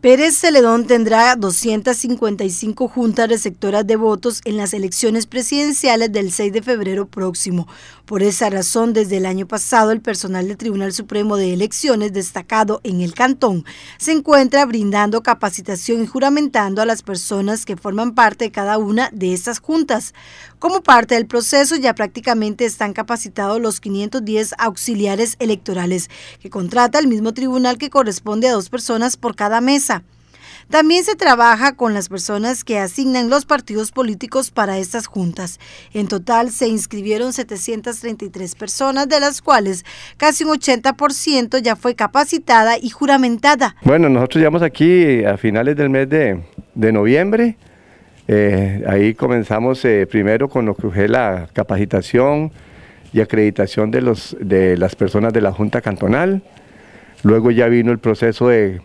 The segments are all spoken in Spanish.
Pérez Celedón tendrá 255 juntas receptoras de votos en las elecciones presidenciales del 6 de febrero próximo. Por esa razón, desde el año pasado, el personal del Tribunal Supremo de Elecciones destacado en el cantón se encuentra brindando capacitación y juramentando a las personas que forman parte de cada una de estas juntas. Como parte del proceso, ya prácticamente están capacitados los 510 auxiliares electorales que contrata el mismo tribunal que corresponde a dos personas por cada mes. También se trabaja con las personas que asignan los partidos políticos para estas juntas. En total se inscribieron 733 personas, de las cuales casi un 80% ya fue capacitada y juramentada. Bueno, nosotros llegamos aquí a finales del mes de, noviembre. Eh, ahí comenzamos eh, primero con lo que fue la capacitación y acreditación de, los, de las personas de la Junta Cantonal. Luego ya vino el proceso de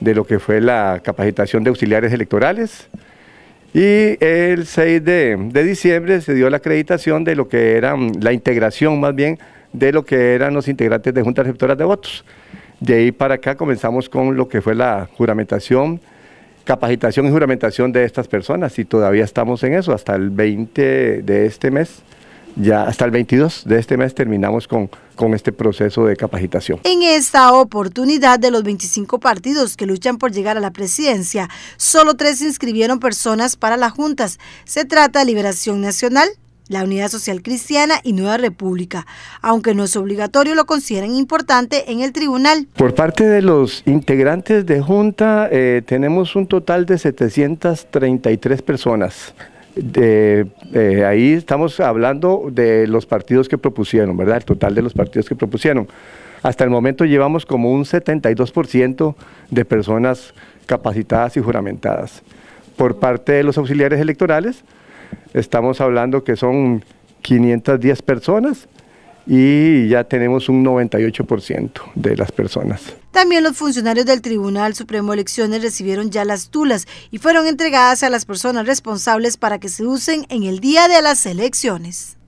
de lo que fue la capacitación de auxiliares electorales. Y el 6 de, diciembre se dio la acreditación de lo que era mm, la integración más bien de lo que eran los integrantes de juntas receptoras de votos. De ahí para acá comenzamos con lo que fue la juramentación, capacitación y juramentación de estas personas y todavía estamos en eso hasta el 20 de este mes ya hasta el 22 de este mes terminamos con, con este proceso de capacitación. En esta oportunidad de los 25 partidos que luchan por llegar a la presidencia, solo tres inscribieron personas para las juntas. Se trata de Liberación Nacional, la Unidad Social Cristiana y Nueva República, aunque no es obligatorio, lo consideran importante en el tribunal. Por parte de los integrantes de Junta, eh, tenemos un total de 733 personas de, eh, ahí estamos hablando de los partidos que propusieron, ¿verdad? El total de los partidos que propusieron. Hasta el momento llevamos como un 72% de personas capacitadas y juramentadas. Por parte de los auxiliares electorales, estamos hablando que son 510 personas y ya tenemos un 98% de las personas. También los funcionarios del Tribunal Supremo de Elecciones recibieron ya las tulas y fueron entregadas a las personas responsables para que se usen en el día de las elecciones.